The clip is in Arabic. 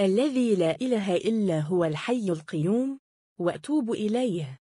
الذي لا إله إلا هو الحي القيوم وأتوب إليه